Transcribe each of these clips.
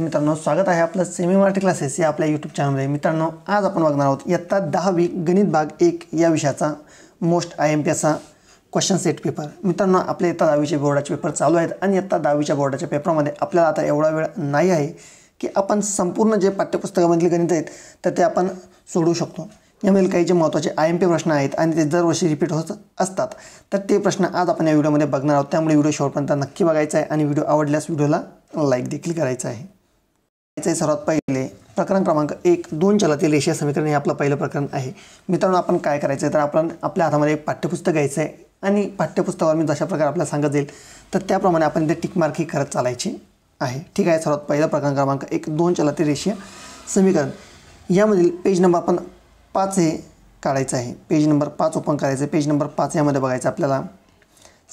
मित्रांनो स्वागत आहे आपलं सेमी मराठी क्लासेस या आपल्या यूट्यूब चॅनलमध्ये मित्रांनो आज आपण बघणार आहोत इयत्ता दहावी गणित भाग एक या विषयाचा मोस्ट आय एम पी असा क्वेश्चन सेट पेपर मित्रांनो आपल्या इयत्ता दहावीचे बोर्डाचे पेपर चालू आहेत आणि इयत्ता दहावीच्या बोर्डाच्या पेपरमध्ये आपल्याला आता एवढा वेळ नाही आहे की आपण संपूर्ण जे पाठ्यपुस्तकामधले गणित आहेत तर ते आपण सोडू शकतो यामधील काही जे महत्त्वाचे आय एम पी प्रश्न आहेत आणि ते दरवर्षी रिपीट होत असतात तर ते प्रश्न आज आपण या व्हिडिओमध्ये बघणार आहोत त्यामुळे व्हिडिओ शेवटपर्यंत नक्की बघायचा आहे आणि व्हिडिओ आवडल्यास व्हिडिओला लाईक देखील करायचा आहे सर्वात पहिले प्रकरण क्रमांक एक दोन चलातील रेषीय समीकरण हे आपलं पहिलं प्रकरण आहे मित्रांनो आपण काय करायचं आहे तर आपण आपल्या हातामध्ये एक पाठ्यपुस्तक घ्यायचं आहे आणि पाठ्यपुस्तकावर मी जशा प्रकारे आपल्याला सांगत जाईल तर त्याप्रमाणे आपण ते टिकमार्क ही करत चालायची आहे ठीक आहे सर्वात पहिलं प्रकरण क्रमांक एक दोन चलातील रेषीय समीकरण यामधील पेज नंबर आपण पाच हे काढायचं आहे पेज नंबर पाच ओपन करायचं पेज नंबर पाच यामध्ये बघायचं आपल्याला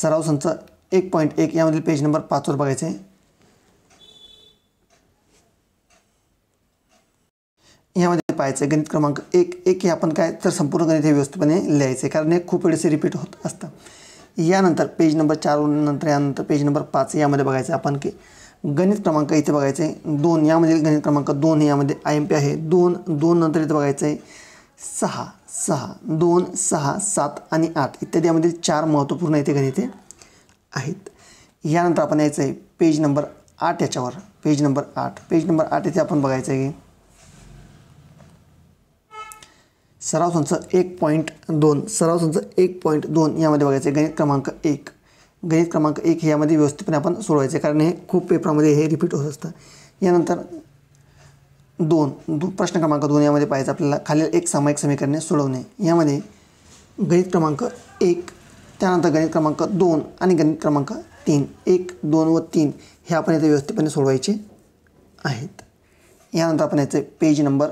सराव संच एक पॉईंट एक यामधील पेज नंबर पाचवर बघायचं आहे यामध्ये पाहायचं आहे गणित क्रमांक एक एक हे आपण काय तर संपूर्ण गणित हे व्यवस्थितपणे लिहायचं आहे कारण हे खूप वेळेस रिपीट होत असतं यानंतर पेज नंबर चार नंतर यानंतर पेज नंबर पाच यामध्ये बघायचं आहे आपण की गणित क्रमांक इथे बघायचं आहे दोन यामधील गणित क्रमांक दोन यामध्ये आय एम पी आहे दोन दोन नंतर इथं बघायचं आहे सहा सहा दोन सहा सात आणि आठ इत्यादी यामधील चार महत्त्वपूर्ण इथे गणिते आहेत यानंतर आपण यायचं आहे पेज नंबर आठ याच्यावर पेज नंबर आठ पेज नंबर आठ इथे आपण बघायचं आहे की सराव संच एक पॉईंट दोन सराव संच एक पॉईंट दोन यामध्ये बघायचे गणित क्रमांक एक गणित क्रमांक एक हे यामध्ये व्यवस्थितपणे आपण सोडवायचे कारण हे खूप पेपरामध्ये हे रिपीट होत असतं यानंतर दोन दो प्रश्न क्रमांक दोन यामध्ये पाहिजे आपल्याला खालील एक सामायिक समीकरणे सोडवणे यामध्ये गणित क्रमांक एक त्यानंतर गणित क्रमांक दोन आणि गणित क्रमांक तीन एक दोन व तीन हे आपण इथे व्यवस्थितपणे सोडवायचे आहेत यानंतर आपण याचे पेज नंबर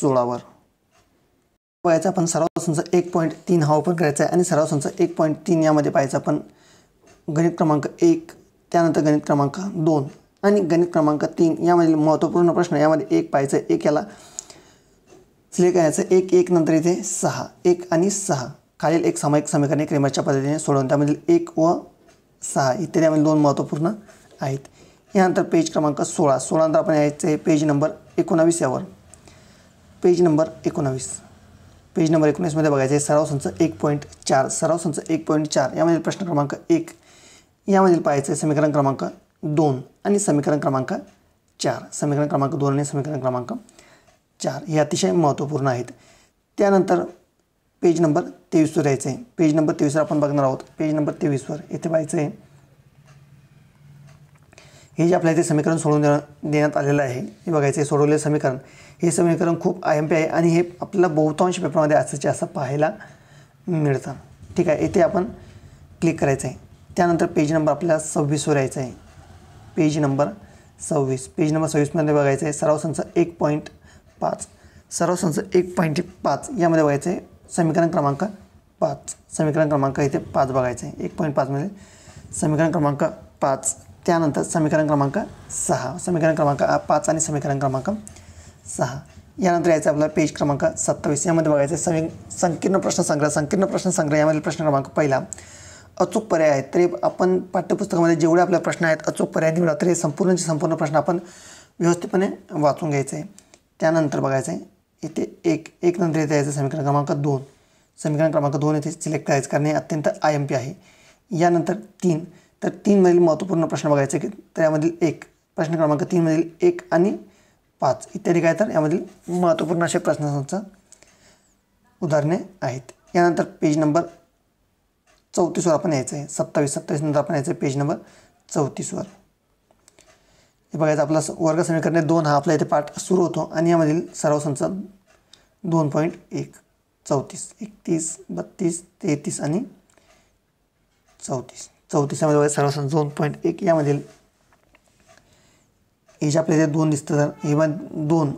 सोळावर पाहायचा आपण सराव संच एक पॉईंट तीन हा ओपन करायचा आहे आणि सराव संच एक पॉईंट तीन यामध्ये पाहायचा आपण गणित क्रमांक एक त्यानंतर गणित क्रमांक दोन आणि गणित क्रमांक तीन यामधील महत्त्वपूर्ण प्रश्न यामध्ये एक पाहायचं एक याला सिलेक्ट करायचं एक एक नंतर इथे सहा एक आणि सहा खालील एक सामायिक समीकरणे क्रेमाच्या पद्धतीने सोडवून त्यामधील एक व सहा इत्यादी दोन महत्त्वपूर्ण आहेत यानंतर पेज क्रमांक सोळा सोळानंतर आपण यायचं आहे पेज नंबर एकोणावीस यावर पेज नंबर एकोणावीस पेज नंबर एकोणीसमध्ये बघायचं आहे सराव संच एक पॉईंट चार सराव संच एक पॉईंट चार यामधील प्रश्न क्रमांक एक यामधील पाहायचं आहे समीकरण क्रमांक दोन आणि समीकरण क्रमांक चार समीकरण क्रमांक दोन आणि समीकरण क्रमांक चार हे अतिशय महत्त्वपूर्ण आहेत त्यानंतर पेज नंबर तेवीसवर यायचं आहे पेज नंबर तेवीसवर आपण बघणार आहोत पेज नंबर तेवीसवर येथे पाहायचं आहे हे जे आपल्या इथे समीकरण सोडून देण्यात आलेलं आहे हे बघायचं हे सोडवलेलं समीकरण हे समीकरण खूप आय एम पी आहे आणि हे आपल्याला बहुतांश पेपरमध्ये असायचे असं पाहायला मिळतं ठीक आहे इथे आपण क्लिक करायचं आहे त्यानंतर पेज नंबर आपल्याला सव्वीसवर यायचं आहे पेज नंबर सव्वीस पेज नंबर सव्वीसमध्ये बघायचं आहे सराव संच एक पॉईंट पाच सराव संच एक पॉईंट पाच यामध्ये बघायचं आहे समीकरण क्रमांक पाच समीकरण क्रमांक इथे पाच बघायचं आहे एक पॉईंट पाचमध्ये समीकरण क्रमांक पाच त्यानंतर समीकरण क्रमांक सहा समीकरण क्रमांक पाच आणि समीकरण क्रमांक सहा यानंतर यायचं आपला पेज क्रमांक सत्तावीस यामध्ये बघायचं आहे समी संकीर्ण प्रश्न संग्रह संकीर्ण प्रश्न संग्रह यामध्ये प्रश्न क्रमांक पहिला अचूक पर्याय आहे तरी आपण पाठ्यपुस्तकामध्ये जेवढे आपले प्रश्न आहेत अचूक पर्याय निवडा तरी संपूर्णचे संपूर्ण प्रश्न आपण व्यवस्थितपणे वाचून घ्यायचं आहे त्यानंतर बघायचं आहे इथे एक एक नंतर इथे यायचं समीकरण क्रमांक दोन समीकरण क्रमांक दोन इथे सिलेक्ट करायचं कारण हे अत्यंत आय एम पी आहे यानंतर तीन तर तीनमधील महत्त्वपूर्ण प्रश्न बघायचे की तर यामधील एक प्रश्न क्रमांक तीनमधील एक आणि पाच इत्यादी काय तर यामधील महत्त्वपूर्ण असे प्रश्नांचं उदाहरणे आहेत यानंतर पेज नंबर चौतीसवर आपण यायचं आहे सत्तावीस सत्तावीस नंतर आपण यायचं आहे पेज नंबर चौतीसवर हे बघायचं आपला वर्ग समीकरणे दोन हा आपला इथे पाठ सुरू होतो आणि यामधील सर्व संच दोन पॉईंट एक चौतीस एकतीस बत्तीस तेहतीस आणि चौतीस चौतीसामध्ये सर्वसन दोन पॉईंट एक यामधील जे आपल्या इथे दोन दिसतं तर एवन दोन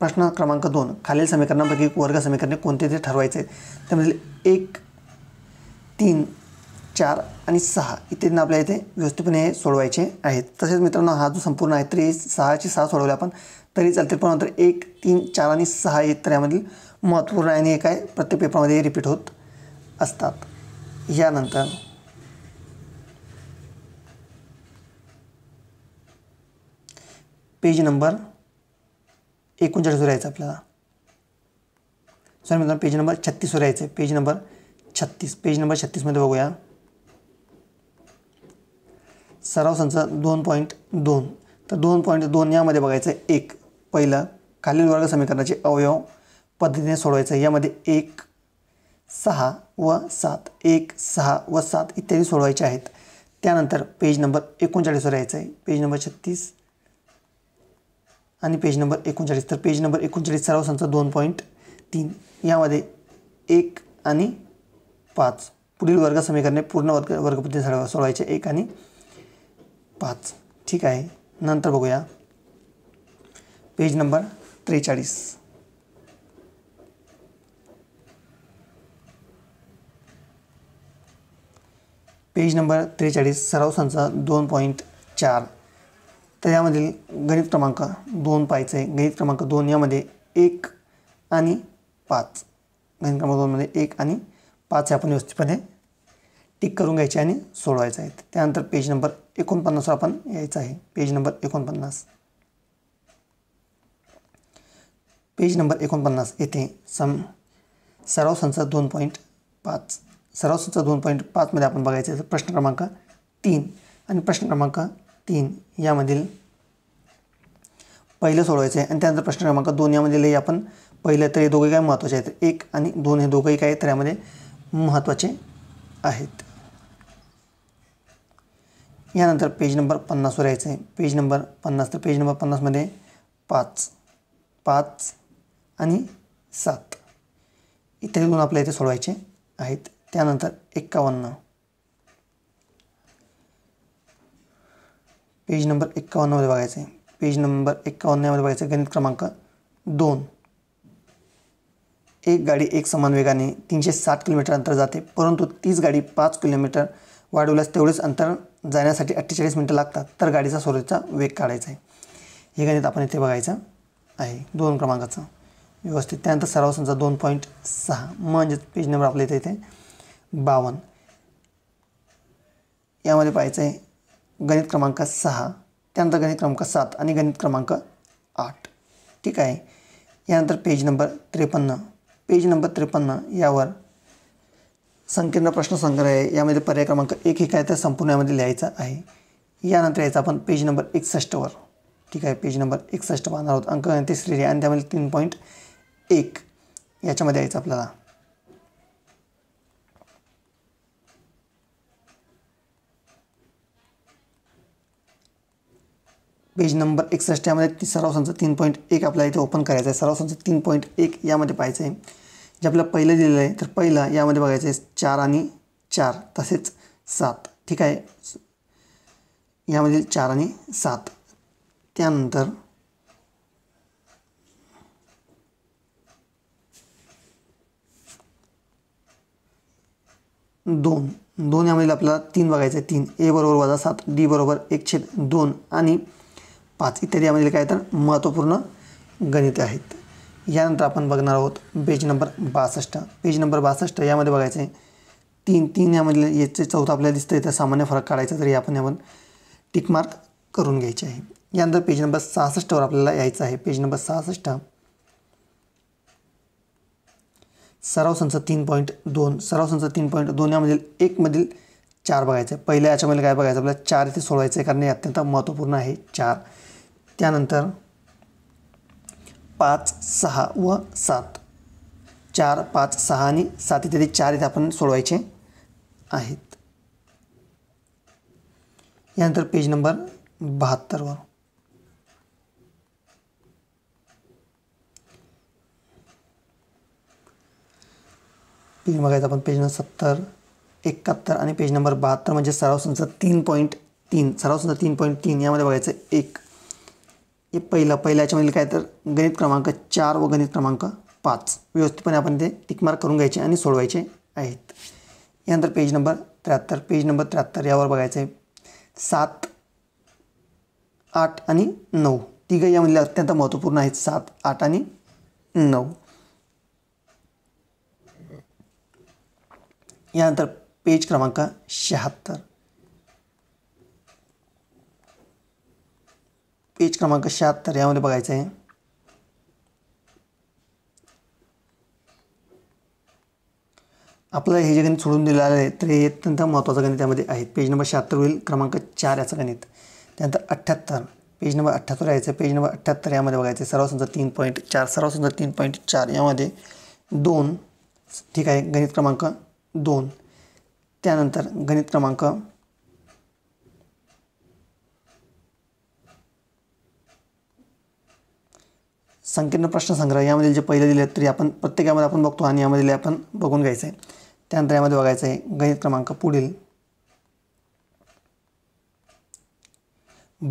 प्रश्न क्रमांक दोन खालील समीकरणांपैकी वर्ग समीकरणे कोणते ते ठरवायचे आहेत त्यामधील एक तीन चार आणि सहा इत्यादींना आपल्या इथे व्यवस्थितपणे हे सोडवायचे आहेत तसेच मित्रांनो हा जो संपूर्ण आहे तरी सहाची सहा सोडवले आपण तरी चालतील पण नंतर एक तीन चार आणि सहा हे तर यामधील महत्त्वपूर्ण आणि हे आहे प्रत्येक पेपरमध्ये रिपीट होत असतात यानंतर पेज नंबर एकोणचाळीसवर यायचं आपल्याला सॉरी मित्रांनो पेज नंबर छत्तीसवर यायचं आहे पेज नंबर छत्तीस पेज नंबर छत्तीसमध्ये बघूया सराव संच दोन पॉईंट दोन तर दोन पॉईंट दोन यामध्ये बघायचं आहे एक पहिलं खालील वर्ग समीकरणाचे अवयव पद्धतीने सोडवायचं आहे यामध्ये एक सहा व सात एक सहा व सात इत्यादी सोडवायचे आहेत त्यानंतर पेज नंबर एकोणचाळीसवर यायचं आहे पेज नंबर छत्तीस आणि पेज नंबर एकोणचाळीस तर पेज नंबर एकोणचाळीस सराव संचा दोन पॉईंट तीन यामध्ये एक आणि पाच पुढील वर्ग समीकरणे पूर्ण वर्ग वर्गपद्धती सोडवा सोडवायचे एक आणि पाच ठीक आहे नंतर बघूया पेज नंबर त्रेचाळीस पेज नंबर त्रेचाळीस सराव संचा दोन पॉईंट चार तर यामधील गणित क्रमांक दोन पाहायचं आहे गणित क्रमांक दोन यामध्ये एक आणि पाच गणित क्रमांक दोनमध्ये एक आणि पाच हे आपण व्यवस्थितपणे टिक करून घ्यायचे आणि सोडवायचं आहे त्यानंतर पेज नंबर एकोणपन्नासवर आपण यायचं आहे पेज नंबर एकोणपन्नास पेज नंबर एकोणपन्नास येथे सम सराव संच दोन पॉईंट पाच सराव संच दोन पॉईंट पाचमध्ये आपण बघायचं आहे प्रश्न क्रमांक तीन आणि प्रश्न क्रमांक तीन यामधील पहिलं सोडवायचं आहे आणि त्यानंतर प्रश्न क्रमांक दोन यामधीलही आपण पहिलं तर हे दोघे काय महत्त्वाचे आहेत एक आणि दोन हे दोघंही काय तर यामध्ये महत्त्वाचे आहेत यानंतर पेज नंबर पन्नासवर यायचं आहे पेज नंबर पन्नास तर पेज नंबर पन्नासमध्ये पाच पाच आणि सात इत्यादी दोन आपल्या इथे सोडवायचे आहेत त्यानंतर एक्कावन्न पेज नंबर एक्कावन्नमध्ये बघायचं आहे पेज नंबर एक्कावन्नमध्ये बघायचं गणित क्रमांक दोन एक गाडी एक समान वेगाने तीनशे साठ किलोमीटर अंतर जाते परंतु तीच गाडी पाच किलोमीटर वाढवल्यास तेवढेच अंतर जाण्यासाठी अठ्ठेचाळीस मिनटं लागतात तर गाडीचा स्वतःचा वेग काढायचा आहे हे गणित आपण इथे बघायचं आहे दोन क्रमांकाचं व्यवस्थित त्यानंतर सराव संचा दोन पॉईंट सहा म्हणजेच पेज नंबर आपल्या इथे इथे बावन्न यामध्ये पाहायचं आहे गणित क्रमांक सहा त्यानंतर गणित क्रमांक सात आणि गणित क्रमांक आठ ठीक आहे यानंतर पेज नंबर त्रेपन्न पेज नंबर त्रेपन्न यावर संकीर्ण संग्रह आहे यामध्ये पर्याय क्रमांक एक हे काय तर संपूर्ण यामध्ये लिहायचा आहे यानंतर यायचं आपण पेज नंबर एकसष्टवर ठीक आहे पेज नंबर एकसष्ट पाहणार आहोत अंक गणित श्रेणी आणि त्यामध्ये तीन पॉईंट एक याच्यामध्ये यायचं आपल्याला पेज नंबर एकसष्ट यामध्ये सराव संच तीन पॉईंट एक आपल्याला इथे ओपन करायचं आहे सराव संच तीन पॉईंट एक यामध्ये पाहायचं आहे जे आपलं पहिलं दिलेलं आहे तर पहिला यामध्ये बघायचं आहे चार आणि चार तसेच सात ठीक आहे यामध्ये चार आणि सात त्यानंतर दोन दोन यामधील आपल्याला तीन बघायचं आहे तीन ए बरोबर वजा सात डी बरोबर एक छेद दोन आणि पाच इत्यादी यामधील काय तर महत्त्वपूर्ण गणित आहेत यानंतर आपण बघणार आहोत पेज नंबर बासष्ट पेज नंबर बासष्ट यामध्ये बघायचं आहे तीन तीन यामधील याचे चौथं आपल्याला दिसतं इथं सामान्य फरक काढायचा तरी आपण यावर टिकमार्क करून घ्यायचे आहे यानंतर पेज नंबर सहासष्टवर आपल्याला यायचं आहे पेज नंबर सहासष्ट सराव संच तीन पॉईंट दोन सराव संच तीन पॉईंट दोन यामधील एकमधील चार बघायचं आहे पहिल्या याच्यामध्ये काय बघायचं आपल्याला चार इथे सोडवायचं आहे कारण हे अत्यंत महत्त्वपूर्ण आहे चार त्यानंतर पाच सहा व सात चार पाच सहा आणि सात इत्यादी चार इथे आपण सोडवायचे आहेत यानंतर पेज नंबर बहात्तरवर पेज बघायचं आपण पेज नंबर सत्तर एकाहत्तर आणि पेज नंबर बहात्तर म्हणजे सराव संच तीन पॉईंट तीन सराव संच तीन पॉईंट तीन यामध्ये बघायचं एक पहिलं याच्यामधील काय तर गणित क्रमांक चार व गणित क्रमांक पाच व्यवस्थितपणे आपण ते टिकमार्क करून घ्यायचे आणि सोडवायचे आहेत यानंतर पेज नंबर त्र्याहत्तर पेज नंबर त्र्याहत्तर यावर बघायचं आहे सात आठ आणि नऊ तिघं यामधले अत्यंत महत्त्वपूर्ण आहेत सात आठ आणि नऊ यानंतर पेज क्रमांक शहात्तर पेज क्रमांक शहात्तर यामध्ये बघायचं आहे आपलं हे जे गणित सोडून दिलेलं आहे तर हे अत्यंत महत्त्वाचं गणित त्यामध्ये आहे पेज नंबर शहात्तर होईल क्रमांक चार याचं गणित त्यानंतर अठ्ठ्याहत्तर पेज नंबर अठ्ठ्याहत्तर यायचं पेज नंबर अठ्ठ्याहत्तर यामध्ये बघायचं आहे सर्वसंख्या तीन पॉईंट चार समजा तीन पॉईंट चार यामध्ये दोन ठीक आहे गणित क्रमांक दोन त्यानंतर गणित क्रमांक संकीर्ण प्रश्न संग्रह यामधील जे पहिले दिले आहेत तरी आपण प्रत्येकामध्ये आपण बघतो आणि यामध्ये आपण बघून घ्यायचं आहे त्यानंतर यामध्ये बघायचं आहे गणित क्रमांक पुढील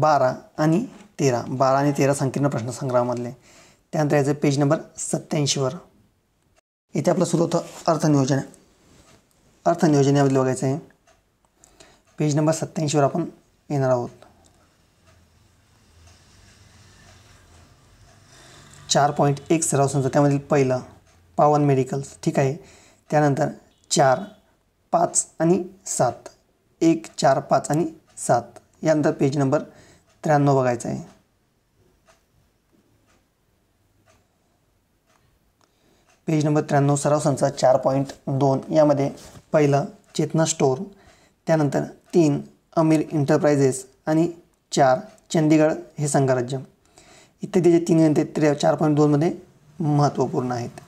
बारा आणि तेरा बारा आणि तेरा संकीर्ण प्रश्न संग्रहामधले त्यानंतर याचं पेज नंबर सत्याऐंशीवर इथे आपलं सुरू होतं अर्थनियोजन अर्थनियोजन यामध्ये बघायचं आहे पेज नंबर सत्याऐंशीवर आपण येणार आहोत चार पॉईंट एक सराव संस्था त्यामधील पहिलं पावन मेडिकल्स ठीक आहे त्यानंतर चार पाच आणि सात एक चार पाच आणि सात यानंतर पेज नंबर त्र्याण्णव बघायचा आहे पेज नंबर त्र्याण्णव सराव संचा चार पॉईंट दोन यामध्ये पहिलं चेतना स्टोर त्यानंतर तीन अमीर इंटरप्राइजेस आणि चार चंदीगड हे संघराज्य इत्यादी जे तीन ते चार पॉईंट दोनमध्ये महत्त्वपूर्ण आहेत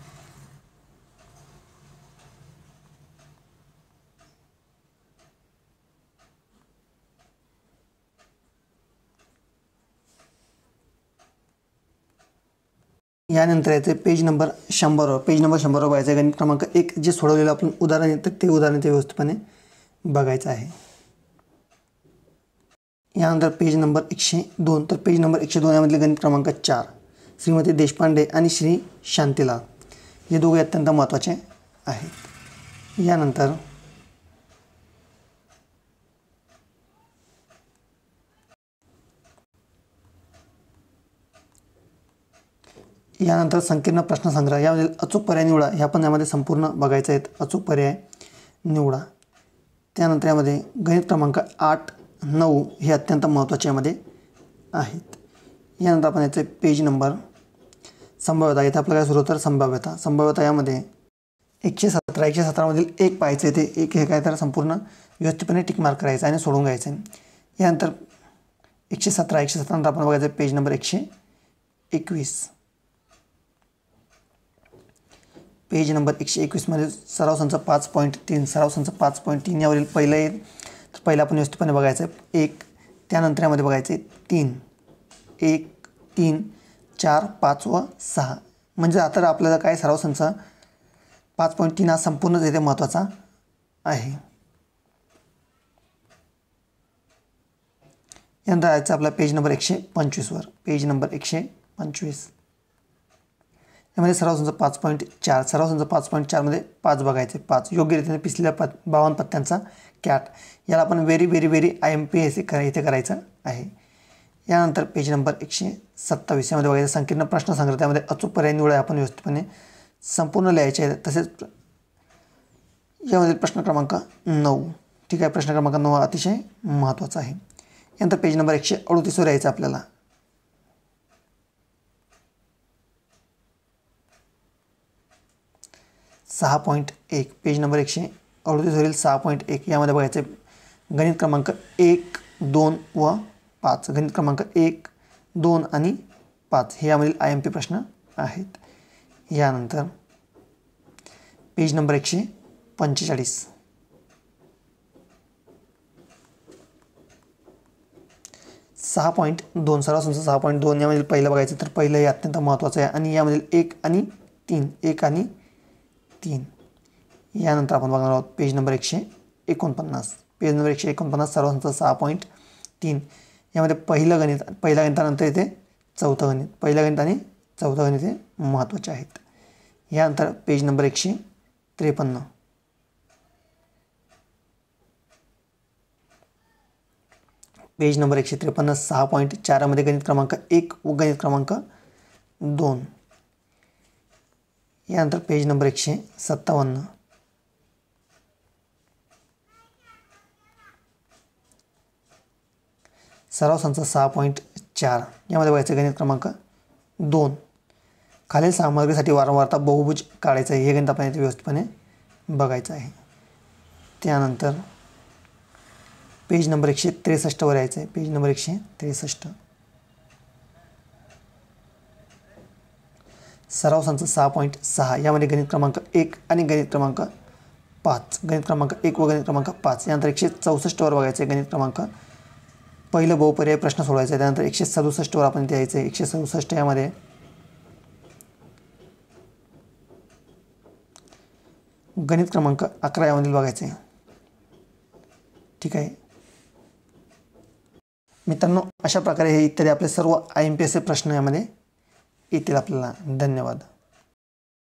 यानंतर याचे पेज नंबर शंभरवर पेज नंबर शंभरवर व्हायचं आहे क्रमांक एक जे सोडवलेलं आपण उदाहरण येतं ते उदाहरण ते व्यवस्थितपणे बघायचं आहे यानंतर पेज नंबर एकशे दोन तर पेज नंबर एकशे दोन यामधले गणित क्रमांक चार श्रीमती देशपांडे आणि श्री शांतीलाल हे दोघे अत्यंत महत्त्वाचे आहेत यानंतर यानंतर संकीर्ण प्रश्नसंग्रह यामध्ये अचूक पर्याय निवडा ह्या पण यामध्ये संपूर्ण बघायचे आहेत अचूक पर्याय निवडा त्यानंतर यामध्ये गणित क्रमांक आठ नऊ हे अत्यंत महत्त्वाचे यामध्ये आहेत यानंतर आपण याचे पेज नंबर संभाव्यता इथे आपल्याला काय सुरू होतं संभाव्यता संभाव्यता यामध्ये एकशे सतरा एकशे सतरामधील एक पाहायचं ते एक हे काय तर संपूर्ण व्यवस्थितपणे टिकमार्क करायचं आणि सोडून घ्यायचं आहे यानंतर एकशे सतरा एकशे सतरानंतर आपण बघायचं पेज नंबर एकशे एकवीस पेज नंबर एकशे एकवीसमध्ये सराव संच पाच पॉईंट तीन सराव संच पाच पॉईंट तीन यावरील पहिलं तर पहिला आपण व्यवस्थितपणे बघायचं आहे एक त्यानंतर यामध्ये बघायचे तीन एक तीन चार पाच व सहा म्हणजे आता आपल्याला काय सराव संच पाच पॉईंट तीन हा संपूर्णच येथे महत्त्वाचा आहे यानंतर जायचं आपला पेज नंबर एकशे पंचवीसवर पेज नंबर एकशे पंचवीस यामध्ये सराव संच पाच पॉईंट चार सराव संच पाच पॉईंट चारमध्ये पाच बघायचे पाच योग्य रीतीने पिसलेल्या पत बावन्न पत्त्यांचा कॅट याला आपण very very very I M P S करा इथे करायचं आहे यानंतर पेज नंबर एकशे सत्तावीस यामध्ये बघायचं संकीर्ण प्रश्न संग्रह त्यामध्ये अचूक पर्याय निवड आपण व्यवस्थितपणे संपूर्ण लिहायचे आहेत तसेच यामध्ये प्रश्न क्रमांक नऊ ठीक आहे प्रश्न क्रमांक नऊ अतिशय महत्त्वाचा आहे यानंतर पेज नंबर एकशे अडतीसवर यायचं आपल्याला सहा पॉईंट एक पेज नंबर एकशे अडतीसवरील सहा पॉईंट एक यामध्ये बघायचं आहे गणित क्रमांक एक दोन व पाच गणित क्रमांक एक दोन आणि पाच हे यामधील आय एम पी प्रश्न आहेत यानंतर पेज नंबर एकशे पंचेचाळीस सहा पॉईंट दोन सर्व संस्था सहा पॉईंट दोन यामधील पहिलं बघायचं तर पहिलं हे अत्यंत महत्त्वाचं आहे आणि यामधील एक आणि तीन एक आणि तीन यानंतर आपण बघणार आहोत पेज नंबर एकशे एकोणपन्नास पेज नंबर एकशे एकोणपन्नास सर्वांचं सहा पॉईंट तीन यामध्ये पहिलं गणित पहिल्या गणितानंतर येते चौथं गणित पहिलं गणित आणि चौथं गणित हे महत्त्वाचे आहेत यानंतर पेज नंबर एकशे त्रेपन्न पेज नंबर एकशे त्रेपन्न सहा पॉईंट चारामध्ये गणित क्रमांक एक व गणित क्रमांक दोन यानंतर पेज नंबर एकशे सत्तावन्न सराव संचा सहा पॉईंट चार यामध्ये व्हायचं गणित क्रमांक दोन खालील सामग्रीसाठी वारंवारता बहुभुज काढायचं आहे हे गणित आपण इथे व्यवस्थितपणे बघायचं आहे त्यानंतर पेज नंबर एकशे त्रेसष्टवर यायचं आहे पेज नंबर एकशे त्रेसष्ट सराव सांचा सहा पॉईंट सहा यामध्ये गणित क्रमांक एक आणि गणित क्रमांक पाच गणित क्रमांक एक व गणित क्रमांक पाच यानंतर एकशे चौसष्टवर बघायचं आहे गणित क्रमांक पहिलं बहुपर्याय प्रश्न सोडायचा आहे त्यानंतर एकशे सदुसष्टवर आपण ते आहे एकशे सदुसष्ट यामध्ये गणित क्रमांक अकरा यामधील बघायचं आहे ठीक आहे मित्रांनो अशा प्रकारे हे इत्यादी आपले सर्व आय एम पी ए प्रश्न यामध्ये येतील आपल्याला धन्यवाद